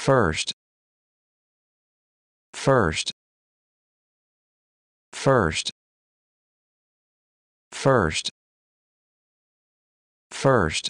first first first first first